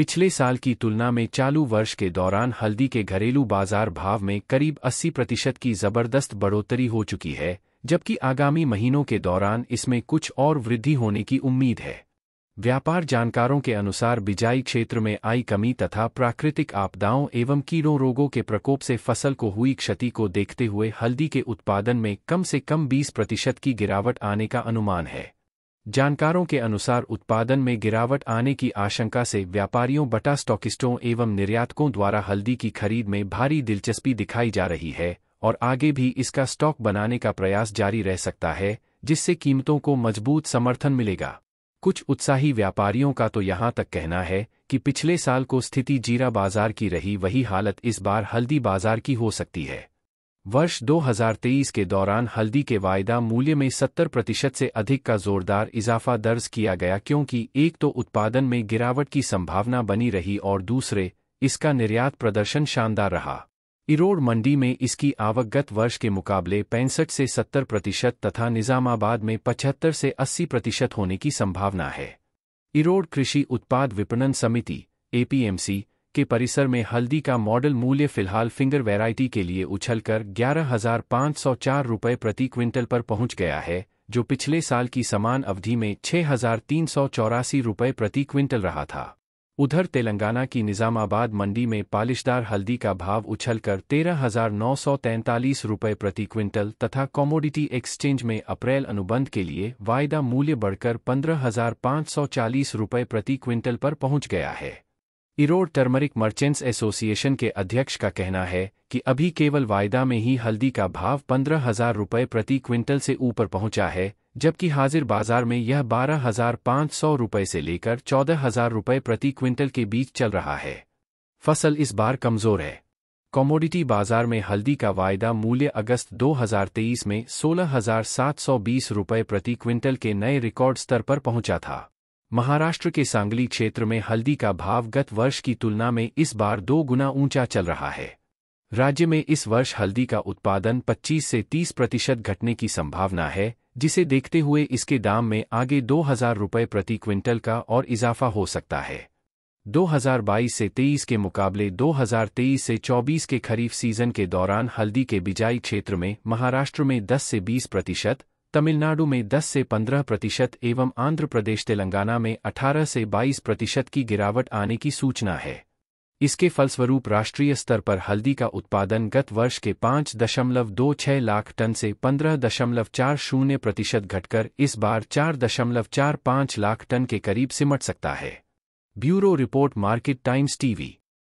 पिछले साल की तुलना में चालू वर्ष के दौरान हल्दी के घरेलू बाजार भाव में करीब 80 प्रतिशत की जबरदस्त बढ़ोतरी हो चुकी है जबकि आगामी महीनों के दौरान इसमें कुछ और वृद्धि होने की उम्मीद है व्यापार जानकारों के अनुसार बिजाई क्षेत्र में आई कमी तथा प्राकृतिक आपदाओं एवं कीड़ों रोगों के प्रकोप से फसल को हुई क्षति को देखते हुए हल्दी के उत्पादन में कम से कम 20 प्रतिशत की गिरावट आने का अनुमान है जानकारों के अनुसार उत्पादन में गिरावट आने की आशंका से व्यापारियों बटा स्टॉकिस्टों एवं निर्यातकों द्वारा हल्दी की खरीद में भारी दिलचस्पी दिखाई जा रही है और आगे भी इसका स्टॉक बनाने का प्रयास जारी रह सकता है जिससे कीमतों को मजबूत समर्थन मिलेगा कुछ उत्साही व्यापारियों का तो यहाँ तक कहना है कि पिछले साल को स्थिति जीरा बाजार की रही वही हालत इस बार हल्दी बाजार की हो सकती है वर्ष 2023 के दौरान हल्दी के वायदा मूल्य में 70 प्रतिशत से अधिक का जोरदार इजाफा दर्ज किया गया क्योंकि एक तो उत्पादन में गिरावट की संभावना बनी रही और दूसरे इसका निर्यात प्रदर्शन शानदार रहा इरोड़ मंडी में इसकी आवक गत वर्ष के मुकाबले पैंसठ से 70 प्रतिशत तथा निजामाबाद में 75 से 80 प्रतिशत होने की संभावना है इरोड़ कृषि उत्पाद विपणन समिति एपीएमसी के परिसर में हल्दी का मॉडल मूल्य फिलहाल फिंगर वैरायटी के लिए उछलकर ग्यारह हजार पाँच सौ चार रुपये प्रति क्विंटल पर पहुंच गया है जो पिछले साल की समान अवधि में छह हजार तीन सौ चौरासी रुपये प्रति क्विंटल रहा था उधर तेलंगाना की निज़ामाबाद मंडी में पालिशदार हल्दी का भाव उछलकर तेरह हजार नौ सौ तैंतालीस रुपये प्रति क्विंटल तथा कॉमोडिटी एक्सचेंज में अप्रैल अनुबंध के लिए वायदा मूल्य बढ़कर पंद्रह हजार पाँच सौ चालीस रुपये प्रति क्विंटल पर पहुंच गया है इरोड टर्मरिक मर्चेंट्स एसोसिएशन के अध्यक्ष का कहना है कि अभी केवल वायदा में ही हल्दी का भाव पंद्रह हजार रुपये प्रति क्विंटल से ऊपर पहुंचा है जबकि हाजिर बाजार में यह बारह हजार पाँच सौ रुपये से लेकर चौदह हजार रुपये प्रति क्विंटल के बीच चल रहा है फसल इस बार कमजोर है कॉमोडिटी बाजार में हल्दी का वायदा मूल्य अगस्त 2023 में सोलह हजार सात सौ बीस रुपये प्रति क्विंटल के नए रिकॉर्ड स्तर पर पहुंचा था महाराष्ट्र के सांगली क्षेत्र में हल्दी का भाव गत वर्ष की तुलना में इस बार दो गुना ऊंचा चल रहा है राज्य में इस वर्ष हल्दी का उत्पादन 25 से 30 प्रतिशत घटने की संभावना है जिसे देखते हुए इसके दाम में आगे दो हजार रुपये प्रति क्विंटल का और इजाफा हो सकता है 2022 से 23 के मुकाबले 2023 से 24 के खरीफ सीजन के दौरान हल्दी के बिजाई क्षेत्र में महाराष्ट्र में 10 से 20 प्रतिशत तमिलनाडु में 10 से 15 प्रतिशत एवं आंध्र प्रदेश तेलंगाना में 18 से 22 प्रतिशत की गिरावट आने की सूचना है इसके फलस्वरूप राष्ट्रीय स्तर पर हल्दी का उत्पादन गत वर्ष के 5.26 दशमलव दो लाख टन से 15.40 दशमलव चार शून्य प्रतिशत घटकर इस बार चार दशमलव चार लाख टन के करीब सिमट सकता है bureau report market times TV